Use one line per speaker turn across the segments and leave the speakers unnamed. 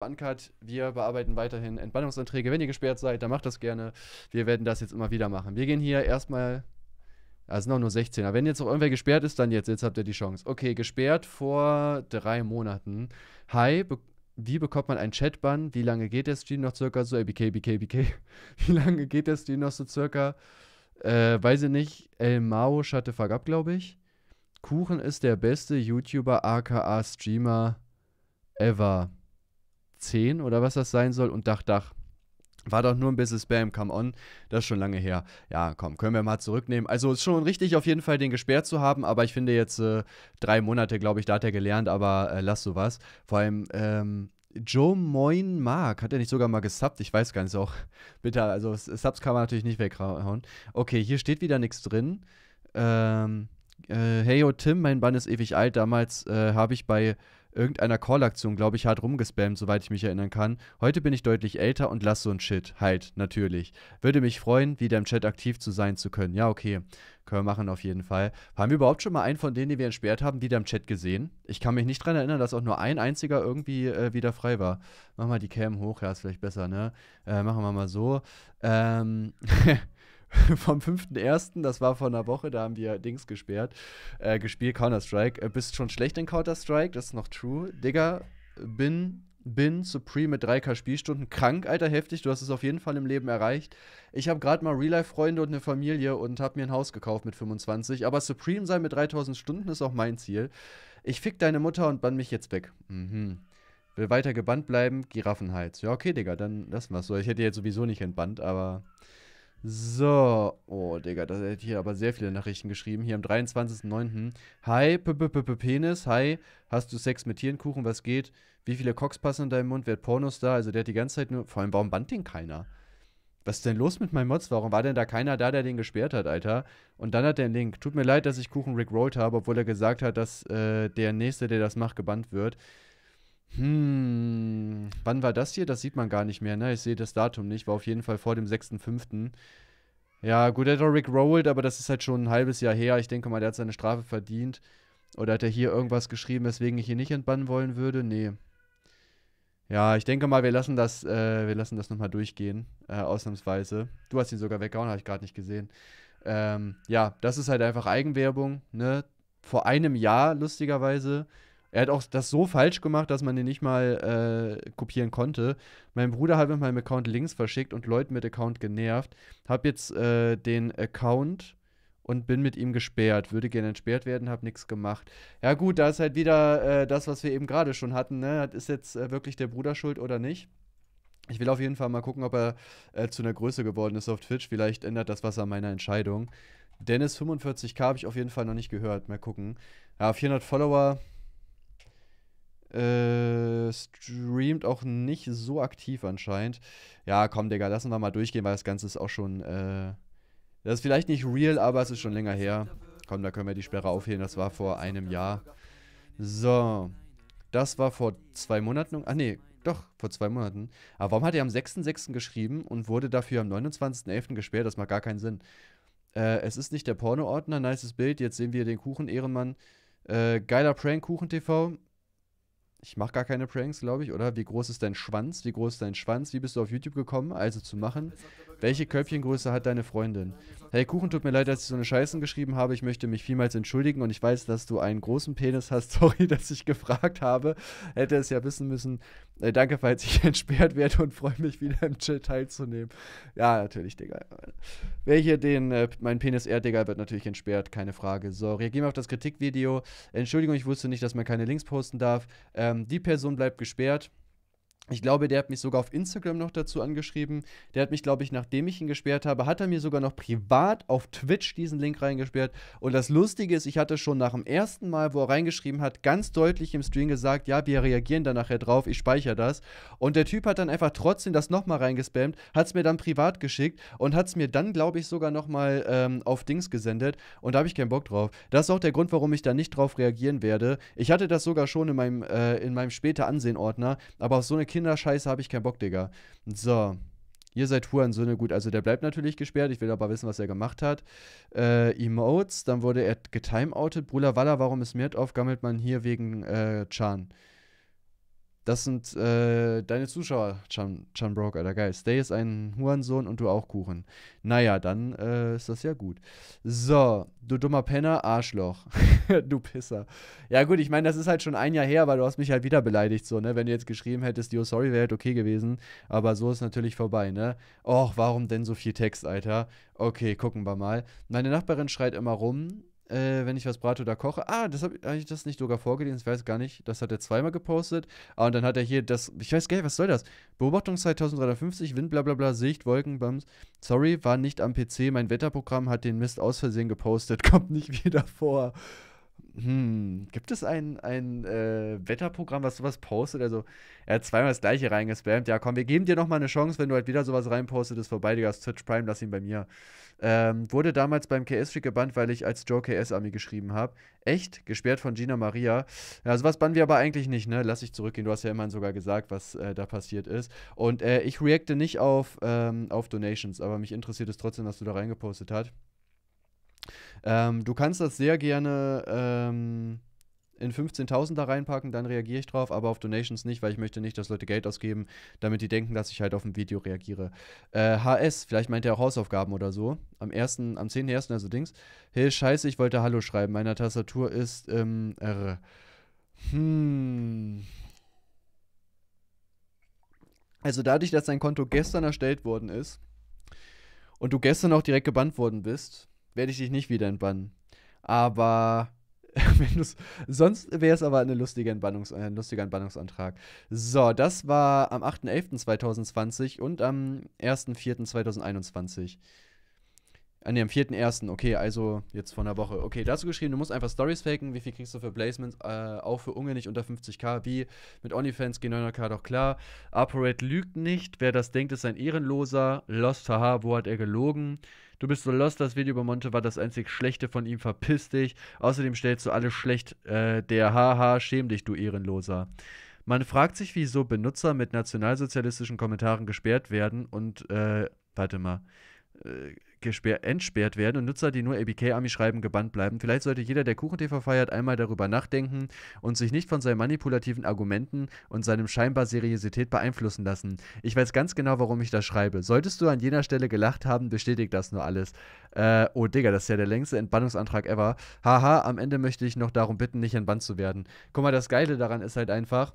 Uncut, wir bearbeiten weiterhin Entbannungsanträge. Wenn ihr gesperrt seid, dann macht das gerne. Wir werden das jetzt immer wieder machen. Wir gehen hier erstmal. Also sind auch nur 16er. Wenn jetzt noch irgendwer gesperrt ist, dann jetzt. Jetzt habt ihr die Chance. Okay, gesperrt vor drei Monaten. Hi, be wie bekommt man einen Chatbann? Wie lange geht der Stream noch circa so? ABK, BK, BK, Wie lange geht der Stream noch so circa? Äh, weiß ich nicht. El Mao Shutte Fuck Up, glaube ich. Kuchen ist der beste YouTuber, aka Streamer ever. 10 oder was das sein soll und Dach, Dach. War doch nur ein bisschen Spam, come on. Das ist schon lange her. Ja, komm, können wir mal zurücknehmen. Also ist schon richtig, auf jeden Fall den gesperrt zu haben, aber ich finde jetzt äh, drei Monate, glaube ich, da hat er gelernt, aber äh, lass sowas. Vor allem, ähm, Joe Moin Mark, hat er nicht sogar mal gesubbt? Ich weiß gar nicht, ist auch bitter. Also Subs kann man natürlich nicht weghauen. Okay, hier steht wieder nichts drin. Ähm, äh, hey, yo Tim, mein Bann ist ewig alt. Damals äh, habe ich bei irgendeiner Call-Aktion, glaube ich, hart rumgespammt, soweit ich mich erinnern kann. Heute bin ich deutlich älter und lass so ein Shit. Halt, natürlich. Würde mich freuen, wieder im Chat aktiv zu sein zu können. Ja, okay. Können wir machen auf jeden Fall. Haben wir überhaupt schon mal einen von denen, die wir entsperrt haben, wieder im Chat gesehen? Ich kann mich nicht dran erinnern, dass auch nur ein einziger irgendwie äh, wieder frei war. Mach mal die Cam hoch, ja, ist vielleicht besser, ne? Äh, machen wir mal so. Ähm. vom 5.1., das war vor einer Woche, da haben wir Dings gesperrt, äh, gespielt, Counter-Strike. Äh, bist schon schlecht in Counter-Strike, das ist noch true. Digga, bin, bin Supreme mit 3K Spielstunden krank, Alter, heftig. Du hast es auf jeden Fall im Leben erreicht. Ich habe gerade mal Real-Life-Freunde und eine Familie und habe mir ein Haus gekauft mit 25. Aber Supreme sein mit 3000 Stunden ist auch mein Ziel. Ich fick deine Mutter und bann mich jetzt weg. Mhm. Will weiter gebannt bleiben, Giraffenhals. Ja, okay, Digga, dann lassen wir es so. Ich hätte jetzt sowieso nicht entbannt, aber so, oh Digga, das hat hier aber sehr viele Nachrichten geschrieben. Hier am 23.09. Hi, p -p -p Penis, hi, hast du Sex mit Tierenkuchen, was geht? Wie viele Cox passen in deinem Mund? Wer hat Pornos da? Also der hat die ganze Zeit nur, vor allem, warum band den keiner? Was ist denn los mit meinem Mods? Warum war denn da keiner da, der den gesperrt hat, Alter? Und dann hat der einen Link. Tut mir leid, dass ich Kuchen Rick rollt habe, obwohl er gesagt hat, dass äh, der Nächste, der das macht, gebannt wird. Hm, wann war das hier? Das sieht man gar nicht mehr, ne? Ich sehe das Datum nicht. War auf jeden Fall vor dem 6.5. Ja, gut, hat Rick Rowald, aber das ist halt schon ein halbes Jahr her. Ich denke mal, der hat seine Strafe verdient. Oder hat er hier irgendwas geschrieben, weswegen ich ihn nicht entbannen wollen würde? Nee. Ja, ich denke mal, wir lassen das, äh, wir lassen das nochmal durchgehen, äh, ausnahmsweise. Du hast ihn sogar weggehauen, habe ich gerade nicht gesehen. Ähm, ja, das ist halt einfach Eigenwerbung, ne? Vor einem Jahr, lustigerweise, er hat auch das so falsch gemacht, dass man den nicht mal äh, kopieren konnte. Mein Bruder hat mit meinem Account Links verschickt und Leute mit Account genervt. Hab jetzt äh, den Account und bin mit ihm gesperrt. Würde gerne entsperrt werden, hab nichts gemacht. Ja, gut, da ist halt wieder äh, das, was wir eben gerade schon hatten. Ne? Ist jetzt äh, wirklich der Bruder schuld oder nicht? Ich will auf jeden Fall mal gucken, ob er äh, zu einer Größe geworden ist auf Twitch. Vielleicht ändert das was an meiner Entscheidung. Dennis 45k habe ich auf jeden Fall noch nicht gehört. Mal gucken. Ja, 400 Follower äh, streamt auch nicht so aktiv anscheinend. Ja, komm, Digga, lassen wir mal durchgehen, weil das Ganze ist auch schon. Äh, das ist vielleicht nicht real, aber es ist schon länger her. Komm, da können wir die Sperre aufheben. Das war vor einem Jahr. So. Das war vor zwei Monaten. Ah, nee, doch, vor zwei Monaten. Aber warum hat er am 6.6. geschrieben und wurde dafür am 29.11. gesperrt? Das macht gar keinen Sinn. Äh, es ist nicht der Porno-Ordner, nices Bild. Jetzt sehen wir den Kuchen-Ehrenmann. Äh, geiler Prank Kuchen TV ich mache gar keine Pranks, glaube ich, oder? Wie groß ist dein Schwanz? Wie groß ist dein Schwanz? Wie bist du auf YouTube gekommen? Also zu machen. Welche Körbchengröße hat deine Freundin? Hey Kuchen, tut mir leid, dass ich so eine Scheiße geschrieben habe. Ich möchte mich vielmals entschuldigen und ich weiß, dass du einen großen Penis hast. Sorry, dass ich gefragt habe. Hätte es ja wissen müssen. Äh, danke, falls ich entsperrt werde und freue mich wieder im Chat teilzunehmen. Ja, natürlich, Digga. Wer hier den, äh, mein Penis ehrt, Digga, wird natürlich entsperrt, keine Frage. So, reagieren wir auf das Kritikvideo. Entschuldigung, ich wusste nicht, dass man keine Links posten darf. Ähm, ähm, die Person bleibt gesperrt ich glaube, der hat mich sogar auf Instagram noch dazu angeschrieben. Der hat mich, glaube ich, nachdem ich ihn gesperrt habe, hat er mir sogar noch privat auf Twitch diesen Link reingesperrt. Und das Lustige ist, ich hatte schon nach dem ersten Mal, wo er reingeschrieben hat, ganz deutlich im Stream gesagt, ja, wir reagieren da nachher drauf, ich speichere das. Und der Typ hat dann einfach trotzdem das nochmal reingespammt, hat es mir dann privat geschickt und hat es mir dann, glaube ich, sogar nochmal ähm, auf Dings gesendet. Und da habe ich keinen Bock drauf. Das ist auch der Grund, warum ich da nicht drauf reagieren werde. Ich hatte das sogar schon in meinem, äh, in meinem später Ansehen-Ordner, aber auf so eine Kiste Kinderscheiße habe ich keinen Bock, Digga. So. Ihr seid Hurensohne, gut, also der bleibt natürlich gesperrt. Ich will aber wissen, was er gemacht hat. Äh, Emotes, dann wurde er getimeoutet. Bruder Waller, warum ist Mirt auf? Gammelt man hier wegen äh, Chan? Das sind äh, deine Zuschauer, Chan, Chan Brock, Alter, geil. Stay ist ein Hurensohn und du auch Kuchen. Naja, dann äh, ist das ja gut. So, du dummer Penner, Arschloch. du Pisser. Ja, gut, ich meine, das ist halt schon ein Jahr her, weil du hast mich halt wieder beleidigt, so, ne? Wenn du jetzt geschrieben hättest, yo, sorry, wäre halt okay gewesen. Aber so ist natürlich vorbei, ne? Och, warum denn so viel Text, Alter? Okay, gucken wir mal. Meine Nachbarin schreit immer rum, äh, wenn ich was brate oder koche. Ah, das habe hab ich das nicht sogar vorgelesen, ich weiß gar nicht. Das hat er zweimal gepostet. Ah, und dann hat er hier das, ich weiß gar nicht, was soll das? Beobachtungszeit 1350, Wind, bla bla bla, Sicht, Wolken, Bums. Sorry, war nicht am PC, mein Wetterprogramm hat den Mist aus Versehen gepostet, kommt nicht wieder vor. Hm, gibt es ein, ein äh, Wetterprogramm, was sowas postet? Also, er hat zweimal das gleiche reingespammt. Ja, komm, wir geben dir nochmal eine Chance, wenn du halt wieder sowas reinpostet, ist vorbei, Digga, Twitch Prime, lass ihn bei mir. Ähm, wurde damals beim KS-Streak gebannt, weil ich als Joe KS-Army geschrieben habe. Echt? Gesperrt von Gina Maria. Ja, sowas bannen wir aber eigentlich nicht, ne? Lass ich zurückgehen. Du hast ja immerhin sogar gesagt, was äh, da passiert ist. Und äh, ich reacte nicht auf, ähm, auf Donations, aber mich interessiert es trotzdem, was du da reingepostet hast. Ähm, du kannst das sehr gerne ähm, in 15.000 da reinpacken, dann reagiere ich drauf, aber auf Donations nicht, weil ich möchte nicht, dass Leute Geld ausgeben, damit die denken, dass ich halt auf ein Video reagiere. Äh, HS, vielleicht meint er auch Hausaufgaben oder so. Am 1., am 10.1., also Dings. Hey, scheiße, ich wollte Hallo schreiben. Meine Tastatur ist, ähm, R. Hm. Also dadurch, dass dein Konto gestern erstellt worden ist und du gestern auch direkt gebannt worden bist, werde ich dich nicht wieder entbannen. Aber sonst wäre es aber eine lustige Entbannungs ein lustiger Entbannungsantrag. So, das war am 8.11.2020 und am 1.4.2021. An dem 4.1., okay, also jetzt von der Woche. Okay, dazu geschrieben, du musst einfach Stories faken. Wie viel kriegst du für Placements? Äh, auch für Unge nicht unter 50k. Wie? Mit OnlyFans gehen 900k doch klar. ApoRed lügt nicht. Wer das denkt, ist ein Ehrenloser. Lost, haha, wo hat er gelogen? Du bist so lost, das Video über Monte war das einzig Schlechte von ihm, verpiss dich. Außerdem stellst du alles schlecht, äh, der Haha, schäm dich, du Ehrenloser. Man fragt sich, wieso Benutzer mit nationalsozialistischen Kommentaren gesperrt werden und, äh, warte mal, äh, entsperrt werden und Nutzer, die nur ABK-Army schreiben, gebannt bleiben. Vielleicht sollte jeder, der KuchenTV feiert, einmal darüber nachdenken und sich nicht von seinen manipulativen Argumenten und seinem scheinbar Seriosität beeinflussen lassen. Ich weiß ganz genau, warum ich das schreibe. Solltest du an jener Stelle gelacht haben, bestätigt das nur alles. Äh, oh Digga, das ist ja der längste Entbannungsantrag ever. Haha, am Ende möchte ich noch darum bitten, nicht entbannt zu werden. Guck mal, das Geile daran ist halt einfach,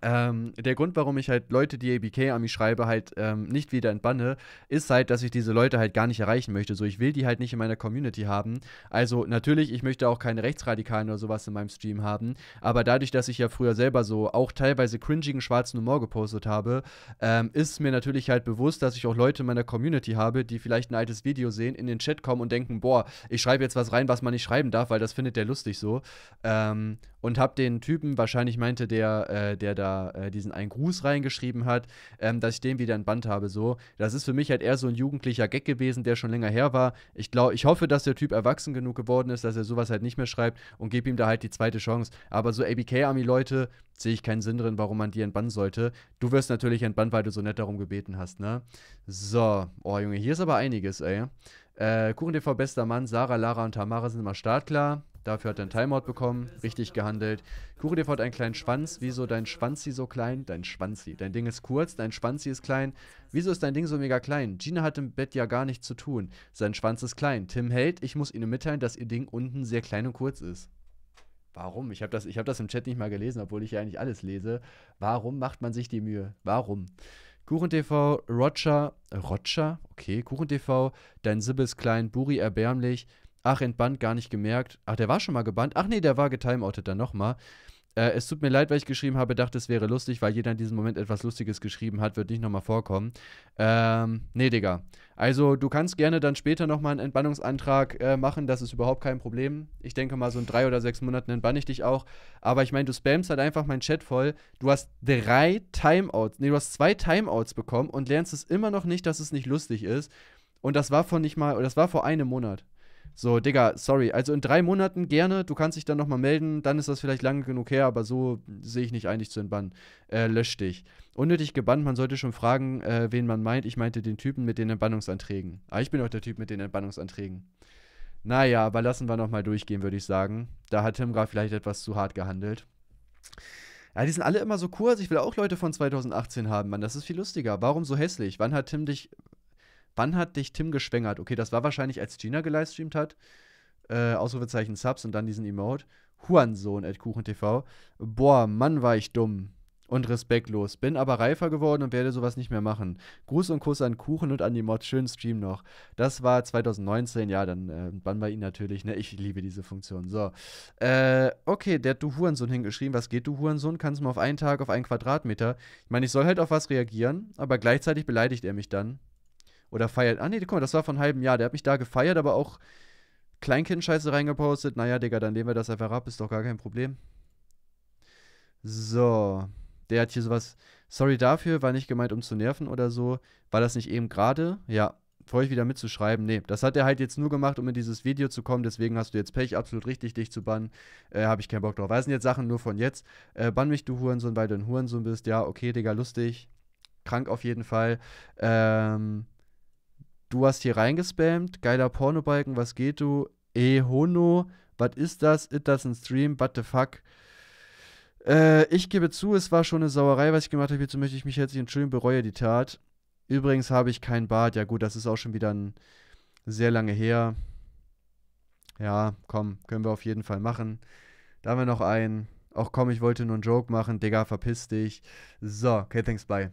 ähm, der Grund, warum ich halt Leute, die ABK-Army schreibe, halt ähm, nicht wieder entbanne, ist halt, dass ich diese Leute halt gar nicht erreichen möchte. So, ich will die halt nicht in meiner Community haben. Also, natürlich, ich möchte auch keine Rechtsradikalen oder sowas in meinem Stream haben. Aber dadurch, dass ich ja früher selber so auch teilweise cringigen schwarzen Humor gepostet habe, ähm, ist mir natürlich halt bewusst, dass ich auch Leute in meiner Community habe, die vielleicht ein altes Video sehen, in den Chat kommen und denken: Boah, ich schreibe jetzt was rein, was man nicht schreiben darf, weil das findet der lustig so. Ähm, und hab den Typen, wahrscheinlich meinte der, äh, der da da äh, diesen einen Gruß reingeschrieben hat, ähm, dass ich den wieder in Band habe. So, das ist für mich halt eher so ein jugendlicher Gag gewesen, der schon länger her war. Ich glaube, ich hoffe, dass der Typ erwachsen genug geworden ist, dass er sowas halt nicht mehr schreibt und gebe ihm da halt die zweite Chance. Aber so ABK-Army-Leute sehe ich keinen Sinn drin, warum man die entbannen sollte. Du wirst natürlich entbannt, weil du so nett darum gebeten hast, ne? So, oh Junge, hier ist aber einiges, ey. Äh, KuchenTV bester Mann, Sarah, Lara und Tamara sind immer startklar. Dafür hat er einen Timeout bekommen, richtig gehandelt. Kuredev hat einen kleinen Schwanz. Wieso dein Schwanzi so klein? Dein Schwanzi. Dein Ding ist kurz, dein Schwanzi ist klein. Wieso ist dein Ding so mega klein? Gina hat im Bett ja gar nichts zu tun. Sein Schwanz ist klein. Tim hält, ich muss Ihnen mitteilen, dass Ihr Ding unten sehr klein und kurz ist. Warum? Ich habe das, hab das im Chat nicht mal gelesen, obwohl ich ja eigentlich alles lese. Warum macht man sich die Mühe? Warum? KuchenTV, Roger, Roger, okay, KuchenTV, dein ist klein, Buri erbärmlich, Ach, entbannt, gar nicht gemerkt. Ach, der war schon mal gebannt. Ach nee, der war getimeoutet dann nochmal. Äh, es tut mir leid, weil ich geschrieben habe, dachte, es wäre lustig, weil jeder in diesem Moment etwas Lustiges geschrieben hat, wird nicht nochmal vorkommen. Ähm, nee, Digga. Also, du kannst gerne dann später nochmal einen Entbannungsantrag äh, machen, das ist überhaupt kein Problem. Ich denke mal, so in drei oder sechs Monaten entbanne ich dich auch. Aber ich meine, du spammst halt einfach meinen Chat voll. Du hast drei Timeouts, nee, du hast zwei Timeouts bekommen und lernst es immer noch nicht, dass es nicht lustig ist. Und das war vor nicht mal, das war vor einem Monat. So, Digga, sorry. Also in drei Monaten gerne. Du kannst dich dann nochmal melden. Dann ist das vielleicht lange genug her, aber so sehe ich nicht eigentlich zu entbannen. Äh, lösch dich. Unnötig gebannt. Man sollte schon fragen, äh, wen man meint. Ich meinte den Typen mit den Entbannungsanträgen. Ah, ich bin auch der Typ mit den Entbannungsanträgen. Naja, aber lassen wir nochmal durchgehen, würde ich sagen. Da hat Tim gerade vielleicht etwas zu hart gehandelt. Ja, die sind alle immer so kurz. Ich will auch Leute von 2018 haben, Mann. Das ist viel lustiger. Warum so hässlich? Wann hat Tim dich wann hat dich Tim geschwängert? Okay, das war wahrscheinlich, als Gina gelivestreamt hat. Äh, Ausrufezeichen Subs und dann diesen Emote. Huansohn at KuchenTV. Boah, Mann, war ich dumm und respektlos. Bin aber reifer geworden und werde sowas nicht mehr machen. Gruß und Kuss an Kuchen und an die Mod. Schönen Stream noch. Das war 2019. Ja, dann äh, wann bei Ihnen natürlich. Ne? Ich liebe diese Funktion. So. Äh, okay, der hat du Hurensohn hingeschrieben. Was geht, du Hurensohn? Kannst du mal auf einen Tag, auf einen Quadratmeter? Ich meine, ich soll halt auf was reagieren, aber gleichzeitig beleidigt er mich dann oder feiert. Ah, nee, guck mal, das war von einem halben Jahr. Der hat mich da gefeiert, aber auch Kleinkind-Scheiße reingepostet. Naja, Digga, dann nehmen wir das einfach ab, ist doch gar kein Problem. So. Der hat hier sowas. Sorry dafür, war nicht gemeint, um zu nerven oder so. War das nicht eben gerade? Ja, vor euch wieder mitzuschreiben. Nee, das hat er halt jetzt nur gemacht, um in dieses Video zu kommen. Deswegen hast du jetzt Pech, absolut richtig, dich zu bannen. Äh, Habe ich keinen Bock drauf. Was sind jetzt Sachen nur von jetzt? Äh, bann mich, du Hurensohn, weil du ein Hurensohn bist. Ja, okay, Digga, lustig. Krank auf jeden Fall. Ähm, du hast hier reingespammt, geiler Pornobalken, was geht du? Eh, Hono, was ist das? Ist das ein Stream? What the fuck? Äh, ich gebe zu, es war schon eine Sauerei, was ich gemacht habe. Hierzu möchte ich mich herzlich entschuldigen, bereue die Tat. Übrigens habe ich kein Bart. Ja, gut, das ist auch schon wieder ein sehr lange her. Ja, komm, können wir auf jeden Fall machen. Da haben wir noch einen. Auch komm, ich wollte nur einen Joke machen. Digga, verpiss dich. So, okay, thanks, bye.